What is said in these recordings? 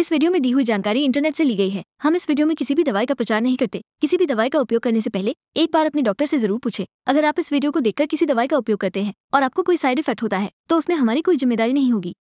इस वीडियो में दी हुई जानकारी इंटरनेट से ली गई है हम इस वीडियो में किसी भी दवाई का प्रचार नहीं करते किसी भी दवाई का उपयोग करने से पहले एक बार अपने डॉक्टर से जरूर पूछे अगर आप इस वीडियो को देखकर किसी दवाई का उपयोग करते हैं और आपको कोई साइड इफेक्ट होता है तो उसमें हमारी कोई जिम्मेदारी नहीं होगी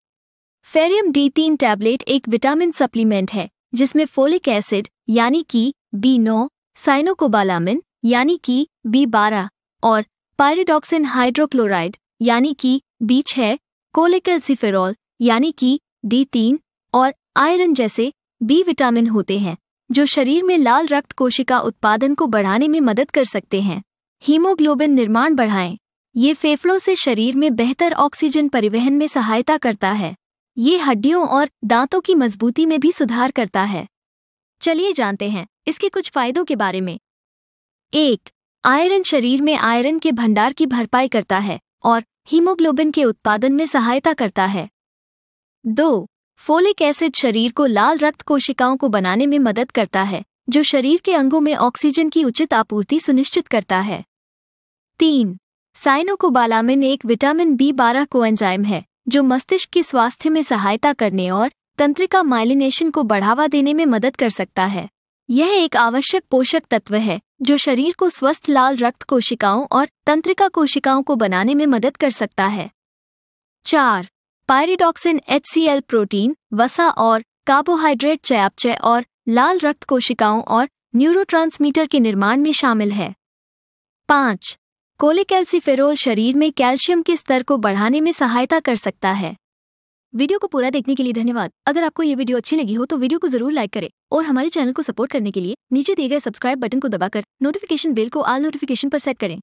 फेरियम डी तीन टैबलेट एक विटामिन सप्लीमेंट है जिसमें फोलिक एसिड यानी की बी नौ साइनोकोबालामिन यानी की बी बारह और पायरिडॉक्सिन हाइड्रोक्लोराइड यानी की बी छह कोलेकल्सीफेरॉल यानी की डी तीन और आयरन जैसे बी विटामिन होते हैं जो शरीर में लाल रक्त कोशिका उत्पादन को बढ़ाने में मदद कर सकते हैं हीमोग्लोबिन निर्माण बढ़ाएं ये फेफड़ों से शरीर में बेहतर ऑक्सीजन परिवहन में सहायता करता है ये हड्डियों और दांतों की मजबूती में भी सुधार करता है चलिए जानते हैं इसके कुछ फायदों के बारे में एक आयरन शरीर में आयरन के भंडार की भरपाई करता है और हीमोग्लोबिन के उत्पादन में सहायता करता है दो फोलिक एसिड शरीर को लाल रक्त कोशिकाओं को बनाने में मदद करता है जो शरीर के अंगों में ऑक्सीजन की उचित आपूर्ति सुनिश्चित करता है तीन साइनोकोबालामिन एक विटामिन बी बारह को एंजाइम है जो मस्तिष्क के स्वास्थ्य में सहायता करने और तंत्रिका माइलिनेशन को बढ़ावा देने में मदद कर सकता है यह एक आवश्यक पोषक तत्व है जो शरीर को स्वस्थ लाल रक्त कोशिकाओं और तंत्रिका कोशिकाओं को बनाने में मदद कर सकता है चार पायरिडॉक्सिन एच प्रोटीन वसा और कार्बोहाइड्रेट चयापचय और लाल रक्त कोशिकाओं और न्यूरोट्रांसमीटर के निर्माण में शामिल है पाँच कोलेकैल्सिफेरोल शरीर में कैल्शियम के स्तर को बढ़ाने में सहायता कर सकता है वीडियो को पूरा देखने के लिए धन्यवाद अगर आपको ये वीडियो अच्छी लगी हो तो वीडियो को जरूर लाइक करें और हमारे चैनल को सपोर्ट करने के लिए नीचे दिए गए सब्सक्राइब बटन को दबाकर नोटिफिकेशन बेल को आल नोटिफिकेशन पर सेट करें